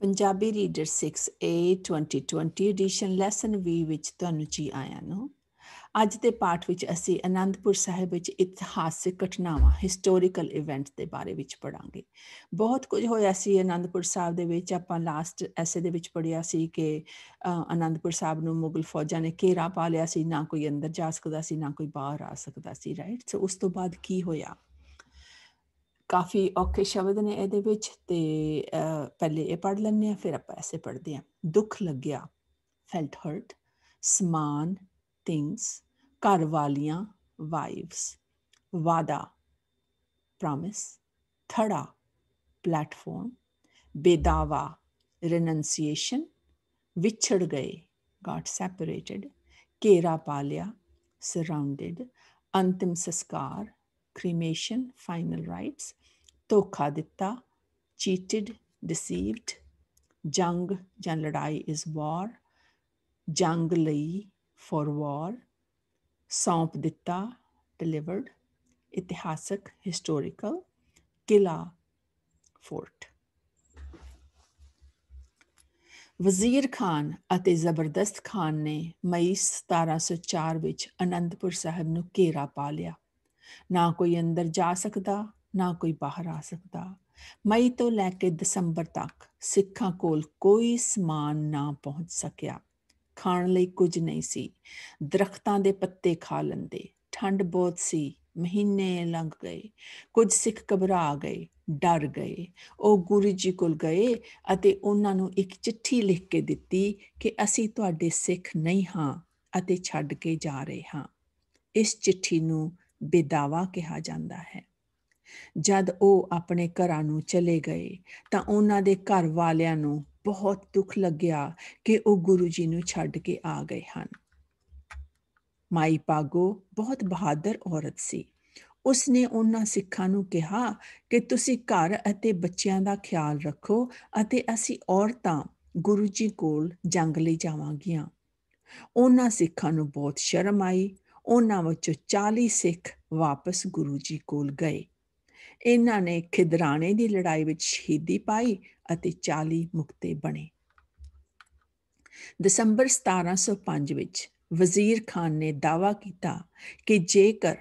Punjabi reader 6A 2020 edition lesson V ਵਿੱਚ ਤੁਹਾਨੂੰ ਜੀ ਆਇਆਂ ਨੂੰ ਅੱਜ ਦੇ ਪਾਠ ਵਿੱਚ ਅਸੀਂ ਅਨੰਦਪੁਰ ਸਾਹਿਬ ਵਿੱਚ ਇਤਿਹਾਸਿਕ ਘਟਨਾਵਾਂ ਹਿਸਟੋਰੀਕਲ ਇਵੈਂਟ ਦੇ ਬਾਰੇ ਵਿੱਚ ਪੜਾਂਗੇ ਬਹੁਤ ਕੁਝ ਹੋਇਆ ਸੀ ਅਨੰਦਪੁਰ ਸਾਹਿਬ ਦੇ ਵਿੱਚ ਆਪਾਂ ਲਾਸਟ ਐਸੇ ਦੇ ਵਿੱਚ ਪੜਿਆ ਸੀ ਕਿ ਅਨੰਦਪੁਰ ਸਾਹਿਬ ਨੂੰ ਮੁਗਲ ਫੌਜਾਂ ਨੇ ਘੇਰਾ ਪਾ ਲਿਆ ਸੀ ਨਾ ਕੋਈ ਅੰਦਰ ਜਾ ਸਕਦਾ ਸੀ ਨਾ ਕੋਈ ਬਾਹਰ ਆ ਸਕਦਾ ਸੀ ਰਾਈਟ ਸੋ ਉਸ ਤੋਂ ਬਾਅਦ ਕੀ ਹੋਇਆ ਕਾਫੀ ਔਖੇ ਸ਼ਬਦ ਨੇ ਇਹਦੇ ਵਿੱਚ ਤੇ ਪਹਿਲੇ ਇਹ ਪੜ ਲੈਣੇ ਆ ਫਿਰ ਆਪਾਂ ਐਸੇ ਪੜਦੇ ਆ ਦੁੱਖ ਲੱਗਿਆ ਫੈਲਟ ਹਰਟ ਸਮਾਨ ਥਿੰਗਸ ਘਰ ਵਾਲੀਆਂ ਵਾਈਵਸ ਵਾਦਾ ਪ੍ਰੋਮਿਸ ਥੜਾ ਪਲੇਟਫਾਰਮ ਬੇਦਾਵਾ ਰੈਨੰਸੀਏਸ਼ਨ ਵਿਛੜ ਗਏ ਗਾਟ ਸੈਪਰੇਟਡ ਕੇਰਾ ਪਾਲਿਆ ਸਰਾਉਂਡਡ ਸਰਾਊਂਡਡ ਅੰਤਿਮ ਸੰਸਕਾਰ ਕ੍ਰੀਮੇਸ਼ਨ ਫਾਈਨਲ ਰਾਈਟਸ ਧੋਖਾ ਦਿੱਤਾ ਚੀਟਡ ਡਿਸੀਵਡ ਜੰਗ ਜਾਂ ਲੜਾਈ ਇਜ਼ ਵਾਰ ਜੰਗ ਲਈ ਫੋਰ ਵਾਰ ਸੌਂਪ ਦਿੱਤਾ ਡਿਲੀਵਰਡ ਇਤਿਹਾਸਕ ਹਿਸਟੋਰੀਕਲ ਕਿਲਾ ਫੋਰਟ ਵਜ਼ੀਰ ਖਾਨ ਅਤੇ ਜ਼ਬਰਦਸਤ ਖਾਨ ਨੇ ਮਈ 1704 ਵਿੱਚ ਅਨੰਦਪੁਰ ਸਾਹਿਬ ਨੂੰ ਘੇਰਾ ਪਾ ਲਿਆ ਨਾ ਕੋਈ ਅੰਦਰ ਜਾ ਸਕਦਾ ਨਾ ਕੋਈ ਬਾਹਰ ਆ ਸਕਦਾ ਮਈ ਤੋਂ ਲੈ ਕੇ ਦਸੰਬਰ ਤੱਕ ਸਿੱਖਾਂ ਕੋਲ ਕੋਈ ਸਮਾਨ ਨਾ ਪਹੁੰਚ ਸਕਿਆ ਖਾਣ ਲਈ ਕੁਝ ਨਹੀਂ ਸੀ ਦਰਖਤਾਂ ਦੇ ਪੱਤੇ ਖਾ ਲੰਦੇ ਠੰਡ ਬਹੁਤ ਸੀ ਮਹੀਨੇ ਲੰਘ ਗਏ ਕੁਝ ਸਿੱਖ ਘਬਰਾ ਗਏ ਡਰ ਗਏ ਉਹ ਗੁਰੂ ਜੀ ਕੋਲ ਗਏ ਅਤੇ ਉਹਨਾਂ ਨੂੰ ਇੱਕ ਚਿੱਠੀ ਲਿਖ ਕੇ ਦਿੱਤੀ ਕਿ ਅਸੀਂ ਤੁਹਾਡੇ ਸਿੱਖ ਨਹੀਂ ਹਾਂ ਅਤੇ ਛੱਡ ਕੇ ਜਾ ਰਹੇ ਹਾਂ ਇਸ ਚਿੱਠੀ ਨੂੰ ਬੇਦਾਵਾ ਕਿਹਾ ਜਾਂਦਾ ਹੈ ਜਦ ਉਹ ਆਪਣੇ ਘਰਾਂ ਨੂੰ ਚਲੇ ਗਏ ਤਾਂ ਉਹਨਾਂ ਦੇ ਘਰ ਵਾਲਿਆਂ ਨੂੰ ਬਹੁਤ ਦੁੱਖ ਲੱਗਿਆ ਕਿ ਉਹ ਗੁਰੂ ਜੀ ਨੂੰ ਛੱਡ ਕੇ ਆ ਗਏ ਹਨ ਮਾਈ ਪਾਗੋ ਬਹੁਤ ਬਹਾਦਰ ਔਰਤ ਸੀ ਉਸਨੇ ਉਹਨਾਂ ਸਿੱਖਾਂ ਨੂੰ ਕਿਹਾ ਕਿ ਤੁਸੀਂ ਘਰ ਅਤੇ ਬੱਚਿਆਂ ਦਾ ਖਿਆਲ ਰੱਖੋ ਅਤੇ ਅਸੀਂ ਔਰਤਾਂ ਗੁਰੂ ਜੀ ਕੋਲ ਜੰਗ ਲਈ ਜਾਵਾਂਗੀਆਂ ਉਹਨਾਂ ਸਿੱਖਾਂ ਨੂੰ ਬਹੁਤ ਸ਼ਰਮ ਆਈ ਉਹਨਾਂ ਵਿੱਚੋਂ 40 ਸਿੱਖ ਵਾਪਸ ਗੁਰੂ ਜੀ ਕੋਲ ਗਏ ਇਹਨਾਂ ਨੇ ਖਿਦਰਾਣੇ ਦੀ ਲੜਾਈ ਵਿੱਚ ਸ਼ਹੀਦੀ ਪਾਈ ਅਤੇ 40 ਮੁਕਤੇ ਬਣੇ ਦਸੰਬਰ 1705 ਵਿੱਚ ਵਜ਼ੀਰ ਖਾਨ ਨੇ ਦਾਵਾ ਕੀਤਾ ਕਿ ਜੇਕਰ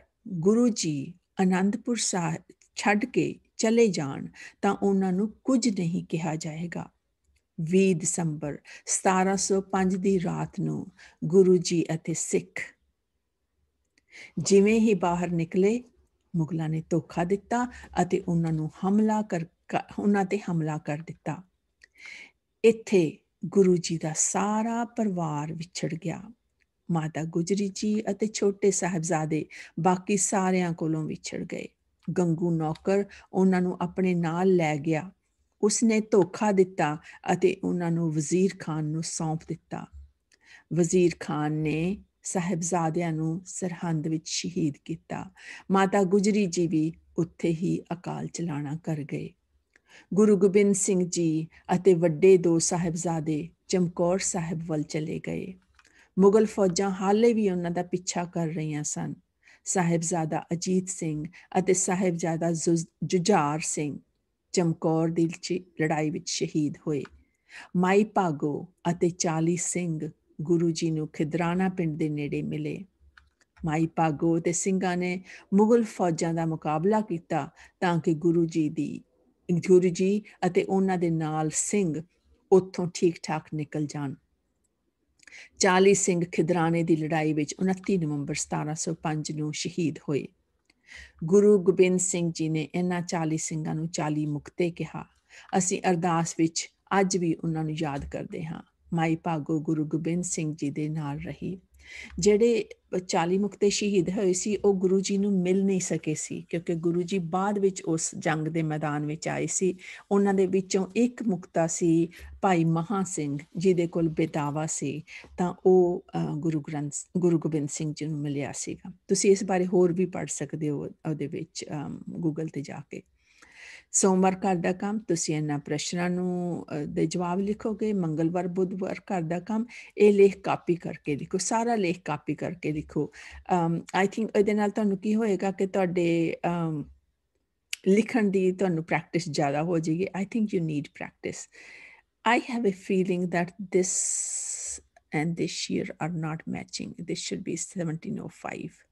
ਗੁਰੂ ਜੀ ਅਨੰਦਪੁਰ ਸਾਹਿਬ ਛੱਡ ਕੇ ਚਲੇ ਜਾਣ ਤਾਂ ਉਹਨਾਂ ਨੂੰ ਕੁਝ ਨਹੀਂ ਕਿਹਾ ਜਾਏਗਾ 20 ਦਸੰਬਰ 1705 ਦੀ ਰਾਤ ਨੂੰ ਗੁਰੂ ਜੀ ਅਤੇ ਸਿੱਖ ਜਿਵੇਂ ਹੀ ਬਾਹਰ ਨਿਕਲੇ ਮੁਗਲਾਂ ਨੇ ਧੋਖਾ ਦਿੱਤਾ ਅਤੇ ਉਹਨਾਂ ਨੂੰ ਹਮਲਾ ਕਰ ਉਹਨਾਂ ਤੇ ਹਮਲਾ ਕਰ ਦਿੱਤਾ ਇੱਥੇ ਗੁਰੂ ਜੀ ਦਾ ਸਾਰਾ ਪਰਿਵਾਰ ਵਿਛੜ ਗਿਆ ਮਾਤਾ ਗੁਜਰੀ ਜੀ ਅਤੇ ਛੋਟੇ ਸਾਹਿਬਜ਼ਾਦੇ ਬਾਕੀ ਸਾਰਿਆਂ ਕੋਲੋਂ ਵਿਛੜ ਗਏ ਗੰਗੂ ਨੌਕਰ ਉਹਨਾਂ ਨੂੰ ਆਪਣੇ ਨਾਲ ਲੈ ਗਿਆ ਉਸਨੇ ਧੋਖਾ ਦਿੱਤਾ ਅਤੇ ਉਹਨਾਂ ਨੂੰ ਵਜ਼ੀਰ ਖਾਨ ਨੂੰ ਸੌਂਪ ਦਿੱਤਾ ਵਜ਼ੀਰ ਖਾਨ ਨੇ ਸਾਹਿਬਜ਼ਾਦਿਆਂ ਨੂੰ ਸਰਹੰਦ ਵਿੱਚ ਸ਼ਹੀਦ ਕੀਤਾ ਮਾਤਾ ਗੁਜਰੀ ਜੀ ਵੀ ਉੱਥੇ ਹੀ ਅਕਾਲ ਚਲਾਣਾ ਕਰ ਗਏ ਗੁਰੂ ਗੋਬਿੰਦ ਸਿੰਘ ਜੀ ਅਤੇ ਵੱਡੇ ਦੋ ਸਾਹਿਬਜ਼ਾਦੇ ਚਮਕੌਰ ਸਾਹਿਬ ਵੱਲ ਚਲੇ ਗਏ ਮੁਗਲ ਫੌਜਾਂ ਹਾਲੇ ਵੀ ਉਹਨਾਂ ਦਾ ਪਿੱਛਾ ਕਰ ਰਹੀਆਂ ਸਨ ਸਾਹਿਬਜ਼ਾਦਾ ਅਜੀਤ ਸਿੰਘ ਅਤੇ ਸਾਹਿਬਜ਼ਾਦਾ ਜੁਝਾਰ ਸਿੰਘ ਚਮਕੌਰ ਦੀ ਲੜਾਈ ਵਿੱਚ ਸ਼ਹੀਦ ਹੋਏ ਮਾਈ ਪਾਗੋ ਅਤੇ 40 ਸਿੰਘ ਗੁਰੂ ਜੀ ਨੂੰ ਖਿਦਰਾਣਾ ਪਿੰਡ ਦੇ ਨੇੜੇ ਮਿਲੇ ਮਾਈ ਪਾਗੋ ਤੇ ਸਿੰਘਾਂ ਨੇ ਮੁਗਲ ਫੌਜਾਂ ਦਾ ਮੁਕਾਬਲਾ ਕੀਤਾ ਤਾਂ ਕਿ ਗੁਰੂ ਜੀ ਦੀ ਗੁਰੂ ਜੀ ਅਤੇ ਉਹਨਾਂ ਦੇ ਨਾਲ ਸਿੰਘ ਉੱਥੋਂ ਠੀਕ-ਠਾਕ ਨਿਕਲ ਜਾਣ 40 ਸਿੰਘ ਖਿਦਰਾਣੇ ਦੀ ਲੜਾਈ ਵਿੱਚ 29 ਨਵੰਬਰ 1705 ਨੂੰ ਸ਼ਹੀਦ ਹੋਏ ਗੁਰੂ ਗੋਬਿੰਦ ਸਿੰਘ ਜੀ ਨੇ ਇਹਨਾਂ 40 ਸਿੰਘਾਂ ਨੂੰ 40 ਮੁਕਤੇ ਕਿਹਾ ਅਸੀਂ ਅਰਦਾਸ ਵਿੱਚ ਅੱਜ ਵੀ ਉਹਨਾਂ ਨੂੰ ਯਾਦ ਕਰਦੇ ਹਾਂ ਮਾਈ ਭਾਗੋ ਗੁਰੂ ਗੋਬਿੰਦ ਸਿੰਘ ਜੀ ਦੇ ਨਾਲ ਰਹੀ ਜਿਹੜੇ 40 ਮੁਕਤੇ ਸ਼ਹੀਦ ਹੋਏ ਸੀ ਉਹ ਗੁਰੂ ਜੀ ਨੂੰ ਮਿਲ ਨਹੀਂ ਸਕੇ ਸੀ ਕਿਉਂਕਿ ਗੁਰੂ ਜੀ ਬਾਅਦ ਵਿੱਚ ਉਸ ਜੰਗ ਦੇ ਮੈਦਾਨ ਵਿੱਚ ਆਏ ਸੀ ਉਹਨਾਂ ਦੇ ਵਿੱਚੋਂ ਇੱਕ ਮੁਕਤਾ ਸੀ ਭਾਈ ਮਹਾ ਸਿੰਘ ਜਿਹਦੇ ਕੋਲ ਬੇਦਾਵਾ ਸੀ ਤਾਂ ਉਹ ਗੁਰੂ ਗ੍ਰੰਥ ਗੁਰੂ ਗੋਬਿੰਦ ਸਿੰਘ ਜੀ ਨੂੰ ਮਿਲਿਆ ਸੀਗਾ ਤੁਸੀਂ ਇਸ ਬਾਰੇ ਹੋਰ ਵੀ ਪੜ੍ਹ ਸਕਦੇ ਹੋ ਉਹਦੇ ਵਿੱਚ ਗੂਗਲ ਤੇ ਜਾ ਕੇ ਸੋਮਵਾਰ ਘਰ ਦਾ ਕੰਮ ਤੁਸੀਂ ਇਹਨਾਂ ਪ੍ਰਸ਼ਨਾਂ ਨੂੰ ਦੇ ਜਵਾਬ ਲਿਖੋਗੇ ਮੰਗਲਵਾਰ ਬੁੱਧਵਾਰ ਘਰ ਦਾ ਕੰਮ ਇਹ ਲੇਖ ਕਾਪੀ ਕਰਕੇ ਲਿਖੋ ਸਾਰਾ ਲੇਖ ਕਾਪੀ ਕਰਕੇ ਲਿਖੋ ਆਈ ਥਿੰਕ ਇਹਦੇ ਨਾਲ ਤੁਹਾਨੂੰ ਕੀ ਹੋਏਗਾ ਕਿ ਤੁਹਾਡੇ ਲਿਖਣ ਦੀ ਤੁਹਾਨੂੰ ਪ੍ਰੈਕਟਿਸ ਜ਼ਿਆਦਾ ਹੋ ਜਾਏਗੀ I think you need practice I have a feeling that this and this year are not matching this should be 1705.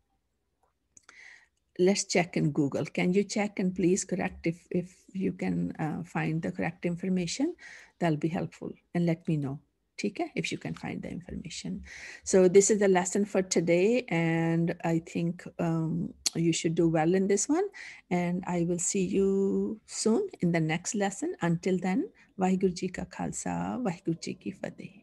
let's check in Google. Can you check and please correct if, if you can uh, find the correct information? That'll be helpful and let me know. Tika, if you can find the information. So this is the lesson for today. And I think um, you should do well in this one. And I will see you soon in the next lesson. Until then, Vaheguru Ji Ka Khalsa, Vaheguru Ji Ki Fateh.